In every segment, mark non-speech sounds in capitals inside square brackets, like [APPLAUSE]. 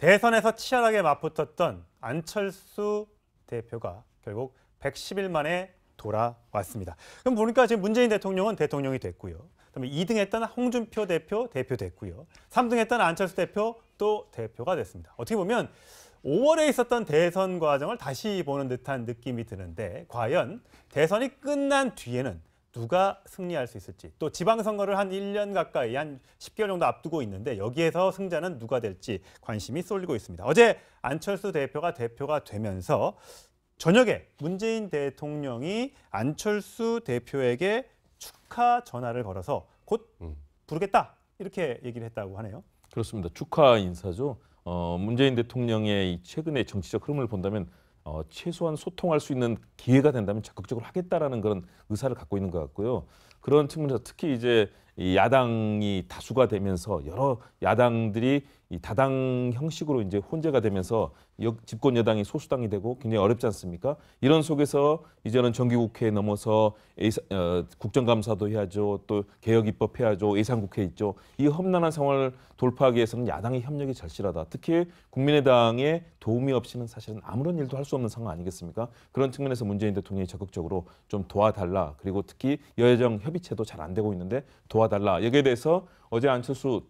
대선에서 치열하게 맞붙었던 안철수 대표가 결국 110일 만에 돌아왔습니다. 그럼 보니까 지금 문재인 대통령은 대통령이 됐고요. 그다음에 2등 했던 홍준표 대표 대표 됐고요. 3등 했던 안철수 대표 또 대표가 됐습니다. 어떻게 보면 5월에 있었던 대선 과정을 다시 보는 듯한 느낌이 드는데 과연 대선이 끝난 뒤에는 누가 승리할 수 있을지 또 지방선거를 한 1년 가까이 한 10개월 정도 앞두고 있는데 여기에서 승자는 누가 될지 관심이 쏠리고 있습니다. 어제 안철수 대표가 대표가 되면서 저녁에 문재인 대통령이 안철수 대표에게 축하 전화를 걸어서 곧 음. 부르겠다 이렇게 얘기를 했다고 하네요. 그렇습니다. 축하 인사죠. 어, 문재인 대통령의 최근의 정치적 흐름을 본다면 어, 최소한 소통할 수 있는 기회가 된다면 적극적으로 하겠다라는 그런 의사를 갖고 있는 것 같고요. 그런 측면에서 특히 이제 이 야당이 다수가 되면서 여러 야당들이 이 다당 형식으로 이제 혼재가 되면서 역, 집권 여당이 소수당이 되고 굉장히 어렵지 않습니까? 이런 속에서 이제는 정기국회에 넘어서 예사, 어, 국정감사도 해야죠. 또 개혁 입법 해야죠. 예산국회 있죠. 이 험난한 상황을 돌파하기 위해서는 야당의 협력이 절실하다. 특히 국민의당의 도움이 없이는 사실은 아무런 일도 할 수 없는 상황 아니겠습니까? 그런 측면에서 문재인 대통령이 적극적으로 좀 도와달라. 그리고 특히 여야정 협의체도 잘 안 되고 있는데 도와달라. 여기에 대해서 어제 안철수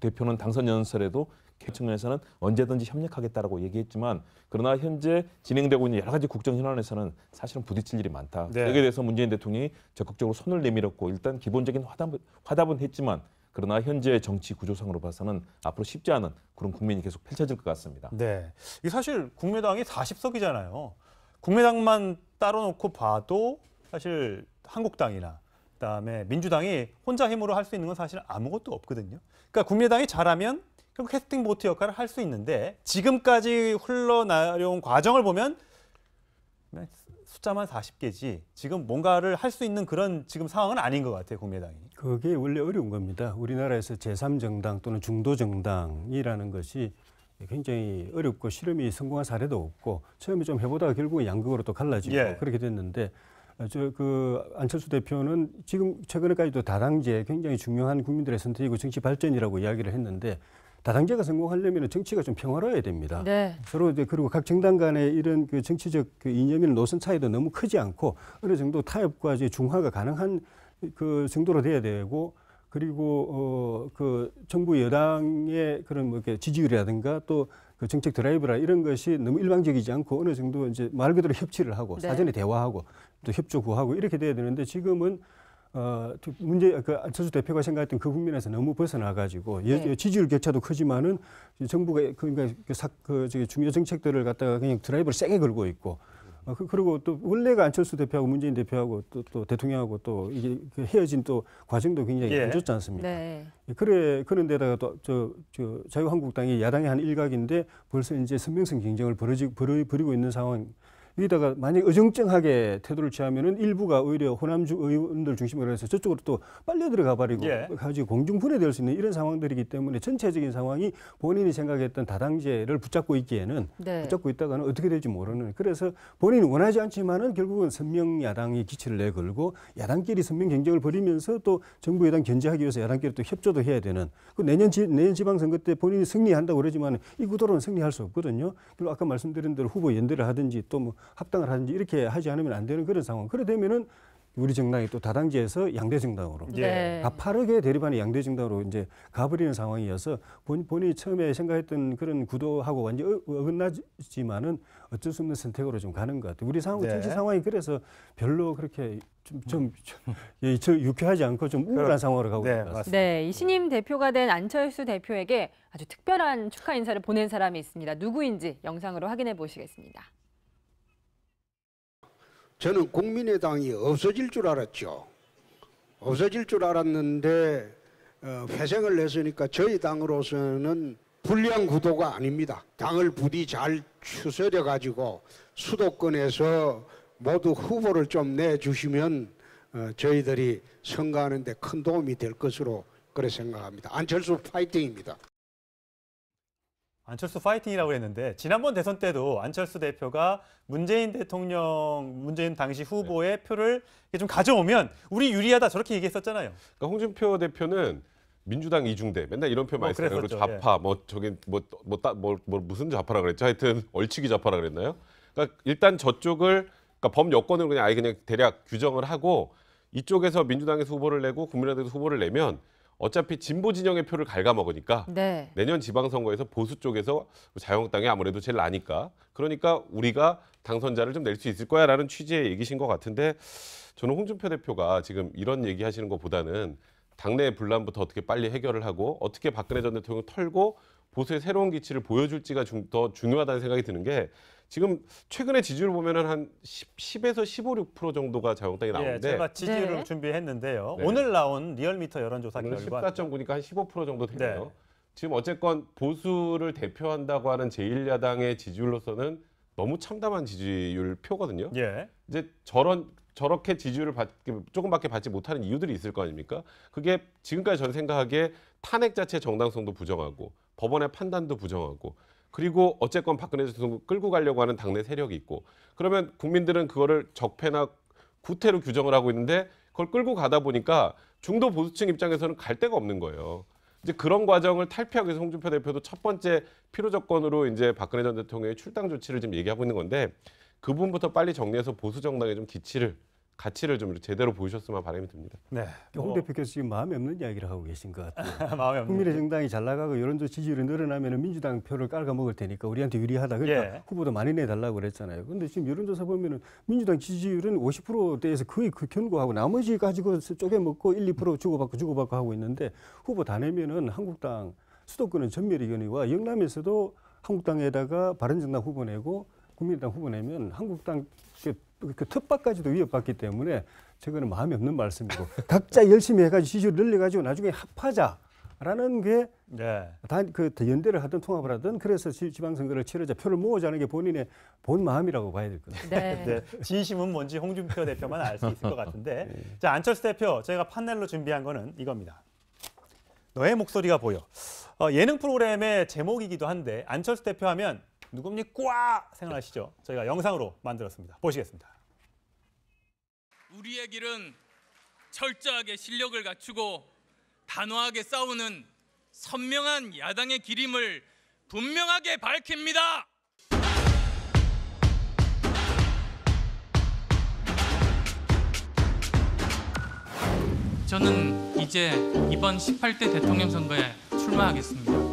대표는 당선 연설에도 개청에서는 언제든지 협력하겠다라고 얘기했지만 그러나 현재 진행되고 있는 여러 가지 국정 현안에서는 사실은 부딪힐 일이 많다. 네. 여기에 대해서 문재인 대통령이 적극적으로 손을 내밀었고 일단 기본적인 화답, 화답은 했지만 그러나 현재 정치 구조상으로 봐서는 앞으로 쉽지 않은 그런 국민이 계속 펼쳐질 것 같습니다. 네, 이 사실 국민당이 40석이잖아요. 국민당만 따로 놓고 봐도 사실 한국당이나 그다음에 민주당이 혼자 힘으로 할 수 있는 건 사실 아무것도 없거든요. 그러니까 국민의당이 잘하면 결국 캐스팅 보트 역할을 할 수 있는데 지금까지 흘러나온 과정을 보면 숫자만 40개지 지금 뭔가를 할 수 있는 그런 지금 상황은 아닌 것 같아요 국민의당이. 그게 원래 어려운 겁니다. 우리나라에서 제3정당 또는 중도정당이라는 것이 굉장히 어렵고 실험이 성공한 사례도 없고 처음에 좀 해보다가 결국은 양극으로 또 갈라지고 예. 그렇게 됐는데 어, 저그 안철수 대표는 지금 최근에까지도 다당제 굉장히 중요한 국민들의 선택이고 정치 발전이라고 이야기를 했는데 다당제가 성공하려면 정치가 좀 평화로워야 됩니다. 네. 서로 이제 그리고 각 정당 간의 이런 그 정치적 그 이념이나 노선 차이도 너무 크지 않고 어느 정도 타협과 이제 중화가 가능한 그 정도로 돼야 되고 그리고 어 그 정부 여당의 그런 뭐 이렇게 지지율이라든가 또 그 정책 드라이브라 이런 것이 너무 일방적이지 않고 어느 정도 이제 말 그대로 협치를 하고 네. 사전에 대화하고 또 협조 구하고 이렇게 돼야 되는데 지금은 어, 문제, 그 안철수 대표가 생각했던 그 국민에서 너무 벗어나가지고 네. 지지율 격차도 크지만은 정부가 그, 그러니까 그, 사, 그 저기 중요 정책들을 갖다가 그냥 드라이브를 세게 걸고 있고 어, 그, 그리고 또 원래가 안철수 대표하고 문재인 대표하고 또, 또 대통령하고 또 이게 그 헤어진 또 과정도 굉장히 예. 안 좋지 않습니까? 네. 예, 그래 그런데다가 또저 저 자유한국당이 야당의 한 일각인데 벌써 이제 선명성 경쟁을 벌어지 벌어 버리고 있는 상황. 여기다가 만약 에의정쩡하게 태도를 취하면은 일부가 오히려 호남주 의원들 중심으로 해서 저쪽으로 또 빨려 들어가 버리고 예. 가지고 공중 분해될 수 있는 이런 상황들이기 때문에 전체적인 상황이 본인이 생각했던 다당제를 붙잡고 있기에는 네. 붙잡고 있다가는 어떻게 될지 모르는 그래서 본인이 원하지 않지만은 결국은 선명 야당이 기치를 내걸고 야당끼리 선명 경쟁을 벌이면서 또 정부 여당 견제하기 위해서 야당끼리 또 협조도 해야 되는 그 내년 지, 내년 지방선거 때 본인이 승리한다고 그러지만 이 구도로는 승리할 수 없거든요. 그리고 아까 말씀드린 대로 후보 연대를 하든지 또뭐 합당을 하든지 이렇게 하지 않으면 안 되는 그런 상황. 그래 되면은 우리 정당이 또 다당제에서 양대 정당으로 예. 네. 가파르게 대립하는 양대 정당으로 이제 가버리는 상황이어서 본, 본인이 처음에 생각했던 그런 구도하고 완전 히 어, 어, 어긋나지만은 어쩔 수 없는 선택으로 좀 가는 것 같아요. 우리 상황 네. 정치 상황이 그래서 별로 그렇게 좀좀 예, 유쾌하지 않고 좀 우울한 그럼, 상황으로 가고 네, 있습니다. 네, 이 신임 대표가 된 안철수 대표에게 아주 특별한 축하 인사를 보낸 사람이 있습니다. 누구인지 영상으로 확인해 보시겠습니다. 저는 국민의당이 없어질 줄 알았죠. 없어질 줄 알았는데 어, 회생을 했으니까 저희 당으로서는 불리한 구도가 아닙니다. 당을 부디 잘 추스려 가지고 수도권에서 모두 후보를 좀 내주시면 어, 저희들이 선거하는 데큰 도움이 될 것으로 그래 생각합니다. 안철수 파이팅입니다. 안철수 파이팅이라고 했는데 지난번 대선 때도 안철수 대표가 문재인 대통령 문재인 당시 네. 후보의 네. 표를 좀 가져오면 우리 유리하다 저렇게 얘기했었잖아요. 그러니까 홍준표 대표는 민주당 이중대 맨날 이런 표 뭐 많이 쓰잖아 좌파 예. 뭐 저기 뭐뭐 뭐, 뭐, 뭐, 무슨 좌파라 그랬죠. 하여튼 얼치기 좌파라 그랬나요? 그러니까 일단 저쪽을 그러니까 범 여권을 그냥 아예 그냥 대략 규정을 하고 이쪽에서 민주당에서 후보를 내고 국민의당에서 후보를 내면 어차피 진보 진영의 표를 갉아먹으니까 네. 내년 지방선거에서 보수 쪽에서 자유한국당이 아무래도 제일 나니까 그러니까 우리가 당선자를 좀 낼 수 있을 거야라는 취지의 얘기신 것 같은데 저는 홍준표 대표가 지금 이런 얘기하시는 것보다는 당내 분란부터 어떻게 빨리 해결을 하고 어떻게 박근혜 전 대통령 을 털고 보수의 새로운 기치를 보여줄지가 좀 더 중요하다는 생각이 드는 게 지금 최근에 지지율 보면한 10, 에서 15, 6% 정도가 자영당이 예, 나오는데 예, 제가 지지율을 네. 준비했는데요. 네. 오늘 나온 리얼미터 여론조사 결과 14.9니까 한15% 정도 되네요. 네. 지금 어쨌건 보수를 대표한다고 하는 제1야당의 지지율로서는 너무 참담한 지지율 표거든요. 예. 이제 저런 저렇게 지지율을 받, 조금밖에 받지 못하는 이유들이 있을 거 아닙니까? 그게 지금까지 전 생각하기에 탄핵 자체 정당성도 부정하고 법원의 판단도 부정하고 그리고 어쨌건 박근혜 대통령 끌고 가려고 하는 당내 세력이 있고 그러면 국민들은 그거를 적폐나 구태로 규정을 하고 있는데 그걸 끌고 가다 보니까 중도 보수층 입장에서는 갈 데가 없는 거예요. 이제 그런 과정을 탈피하기 위해서 홍준표 대표도 첫 번째 필요 조건으로 이제 박근혜 전 대통령의 출당 조치를 지금 얘기하고 있는 건데 그분부터 빨리 정리해서 보수 정당에 좀 기치를 가치를 좀 제대로 보이셨으면 바람이 듭니다. 네. 어. 홍 대표께서 지금 마음에 없는 이야기를 하고 계신 것 같아요. [LAUGHS] 마음에 없는. 국민의정당이 잘 나가고 여론조 지지율이 늘어나면 민주당 표를 깔아먹을 테니까 우리한테 유리하다. 그러니까 예. 후보도 많이 내달라고 그랬잖아요. 근데 지금 여론조사 보면 민주당 지지율은 50%대에서 거의 그 견고하고 나머지 가지고 쪼개먹고 1, 2% 주고받고 주고받고 하고 있는데 후보 다내면 한국당 수도권은 전멸의 견이와 영남에서도 한국당에다가 바른정당 후보 내고 국민의당 후보 내면 한국당 그그 텃밭까지도 위협받기 때문에 최근에 마음이 없는 말씀이고 [LAUGHS] 각자 열심히 해가지고 지지율 늘려가지고 나중에 합하자. 라는 게, 네. 단, 그, 연대를 하든 통합을 하든, 그래서 지, 방선거를 치르자, 표를 모으자는 게 본인의 본 마음이라고 봐야 될 것 같아요. 네. [LAUGHS] 네. 진심은 뭔지 홍준표 대표만 알 수 있을 것 같은데, [LAUGHS] 네. 자, 안철수 대표, 저희가 판넬로 준비한 거는 이겁니다. 너의 목소리가 보여. 어, 예능 프로그램의 제목이기도 한데, 안철수 대표 하면 누굽니까? 생각하시죠? 저희가 영상으로 만들었습니다. 보시겠습니다. 우리의 길은 철저하게 실력을 갖추고 단호하게 싸우는 선명한 야당의 길임을 분명하게 밝힙니다. 저는 이제 이번 18대 대통령 선거에 출마하겠습니다.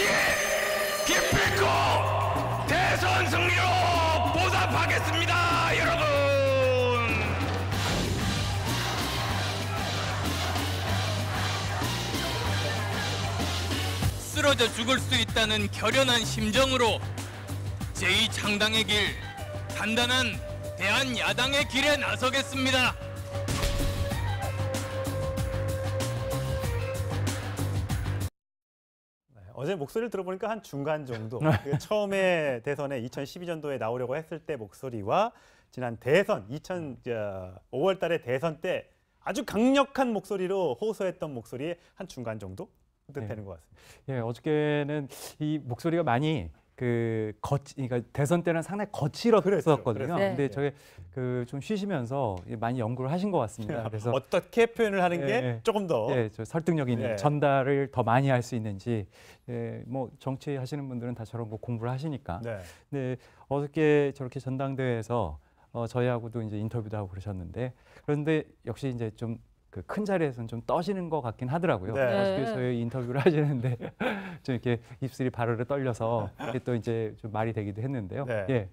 반시 기필코 대선 승리로 보답하겠습니다, 여러분. 쓰러져 죽을 수 있다는 결연한 심정으로 제2창당의 길, 단단한 대한야당의 길에 나서겠습니다. 어제 목소리를 들어보니까 한 중간 정도. 네. 처음에 [LAUGHS] 대선에 2012년도에 나오려고 했을 때 목소리와 지난 대선 2000 5월 음. 어, 달에 대선 때 아주 강력한 목소리로 호소했던 목소리의 한 중간 정도 네. 되는 네. 것 같습니다. 예, 어저께는 이 목소리가 많이 그 거치 그러니까 대선 때는 상당히 거칠었었거든요. 네. 근데 저게 그 좀 쉬시면서 많이 연구를 하신 것 같습니다. 네. 그래서 어떻게 표현을 하는 예, 게 예. 조금 더 예, 저 설득력 있는 예. 전달을 더 많이 할 수 있는지 예, 뭐 정치 하시는 분들은 다 저런 거 공부를 하시니까. 네. 근데 어저께 저렇게 전당대회에서 어, 저희하고도 이제 인터뷰도 하고 그러셨는데 그런데 역시 이제 좀 그큰 자리에서는 좀 떠시는 것 같긴 하더라고요. 네. 버에서 인터뷰를 [LAUGHS] 하시는데 [LAUGHS] 좀 이렇게 입술이 바르 떨려서 또 이제 좀 말이 되기도 했는데요. 네. 예.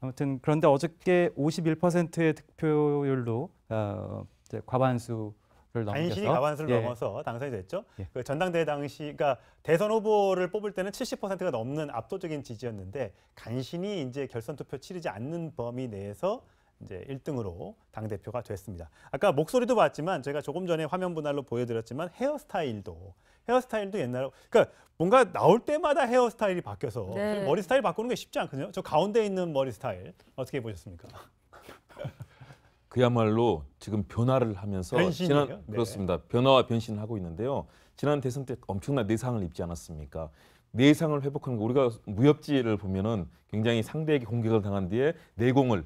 아무튼 그런데 어저께 51%의 득표율로 어, 과반수 단신이 가반수를 예. 넘어서 당선이 됐죠. 예. 그전당대 당시 그 대선 후보를 뽑을 때는 70%가 넘는 압도적인 지지였는데 간신히 이제 결선 투표 치르지 않는 범위 내에서 이제 1등으로 당대표가 됐습니다. 아까 목소리도 봤지만 제가 조금 전에 화면 분할로 보여드렸지만 헤어스타일도 헤어스타일도 옛날에 그러니까 뭔가 나올 때마다 헤어스타일이 바뀌어서 네. 머리 스타일 바꾸는 게 쉽지 않거든요. 저 가운데 있는 머리 스타일 어떻게 보셨습니까? [LAUGHS] 그야말로 지금 변화를 하면서 변신이에요? 지난 네. 그렇습니다. 변화와 변신을 하고 있는데요. 지난 대선 때 엄청난 내상을 입지 않았습니까? 내상을 회복하는 거 우리가 무협지를 보면은 굉장히 상대에게 공격을 당한 뒤에 내공을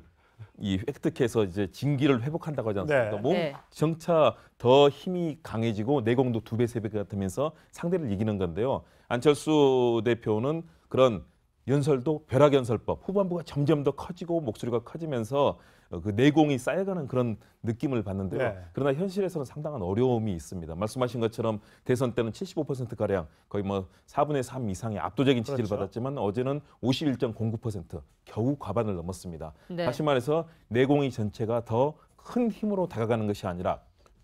이 획득해서 이제 징기를 회복한다고 하지 않습니까? 네. 몸 네. 정차 더 힘이 강해지고 내공도 두 배 세 배가 되면서 상대를 이기는 건데요. 안철수 대표는 그런 연설도 벼락 연설법 후반부가 점점 더 커지고 목소리가 커지면서 어, 그 내공이 쌓여가는 그런 느낌을 받는데요. 네. 그러나 현실에서는 상당한 어려움이 있습니다. 말씀하신 것처럼 대선 때는 75% 가량 거의 뭐 4분의 3 이상의 압도적인 지지를 그렇죠. 받았지만 어제는 51.09% 겨우 과반을 넘었습니다. 네. 다시 말해서 내공이 전체가 더 큰 힘으로 다가가는 것이 아니라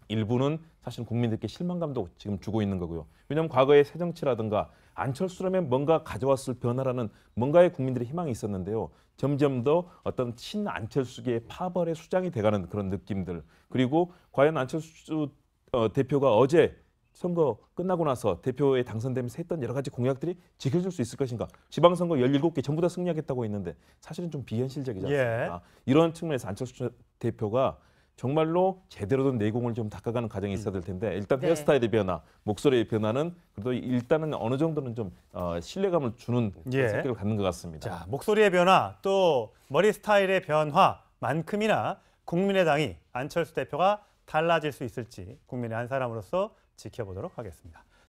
일부는 사실 국민들께 실망감도 지금 주고 있는 거고요. 왜냐하면 과거의 새정치라든가 안철수라면 뭔가 가져왔을 변화라는 뭔가의 국민들의 희망이 있었는데요. 점점 더 어떤 친안철수계의 파벌의 수장이 돼가는 그런 느낌들 그리고 과연 안철수 어, 대표가 어제 선거 끝나고 나서 대표에 당선되면서 했던 여러 가지 공약들이 지켜질 수 있을 것인가. 지방선거 17개 전부 다 승리하겠다고 했는데 사실은 좀 비현실적이지 예. 않습니까? 예. 이런 측면에서 안철수 대표가 정말로 제대로 된 내공을 좀 닦아가는 과정이 음. 있어야 될 텐데 일단 네. 헤어스타일의 변화, 목소리의 변화는 그래도 일단은 어느 정도는 좀 어, 신뢰감을 주는 예. 성격을 갖는 것 같습니다. 자, 목소리의 변화 또 머리 스타일의 변화만큼이나 국민의당이 안철수 대표가 달라질 수 있을지 국민의 한 사람으로서 지켜보도록 하겠습니다.